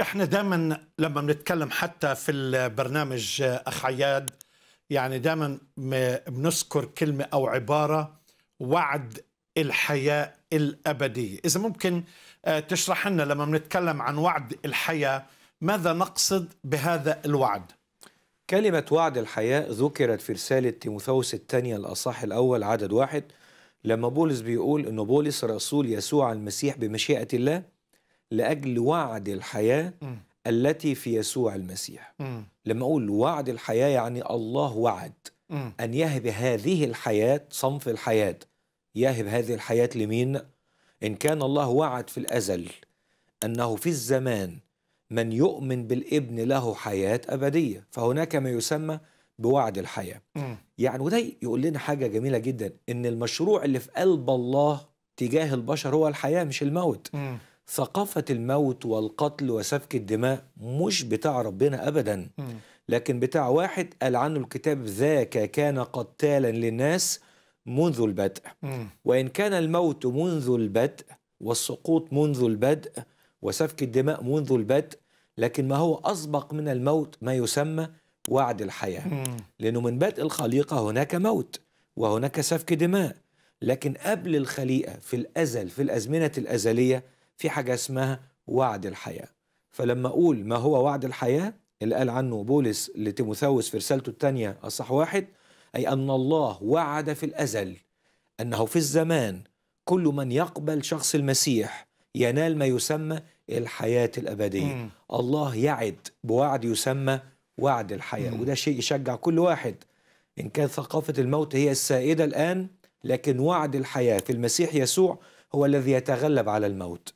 احنا دائما لما بنتكلم حتى في البرنامج آه، اخ عياد يعني دائما بنذكر كلمه او عباره وعد الحياه الابديه، اذا ممكن آه، تشرح لنا لما بنتكلم عن وعد الحياه ماذا نقصد بهذا الوعد؟ كلمة وعد الحياة ذكرت في رسالة تيموثاوس الثانية الأصح الأول عدد واحد لما بولس بيقول أنه بولس رسول يسوع المسيح بمشيئة الله لاجل وعد الحياه التي في يسوع المسيح لما اقول وعد الحياه يعني الله وعد ان يهب هذه الحياه صنف الحياه يهب هذه الحياه لمين ان كان الله وعد في الازل انه في الزمان من يؤمن بالابن له حياه ابديه فهناك ما يسمى بوعد الحياه يعني وده يقول لنا حاجه جميله جدا ان المشروع اللي في قلب الله تجاه البشر هو الحياه مش الموت ثقافة الموت والقتل وسفك الدماء مش بتاع ربنا أبدا لكن بتاع واحد قال عنه الكتاب ذاك كان قتالا للناس منذ البدء وإن كان الموت منذ البدء والسقوط منذ البدء وسفك الدماء منذ البدء لكن ما هو أسبق من الموت ما يسمى وعد الحياة لأنه من بدء الخليقة هناك موت وهناك سفك دماء لكن قبل الخليقة في الأزل في الأزمنة الأزلية في حاجه اسمها وعد الحياه فلما اقول ما هو وعد الحياه اللي قال عنه بولس لتيموثاوس في رسالته الثانيه اصح واحد اي ان الله وعد في الازل انه في الزمان كل من يقبل شخص المسيح ينال ما يسمى الحياه الابديه مم. الله يعد بوعد يسمى وعد الحياه مم. وده شيء يشجع كل واحد ان كان ثقافه الموت هي السائده الان لكن وعد الحياه في المسيح يسوع هو الذي يتغلب على الموت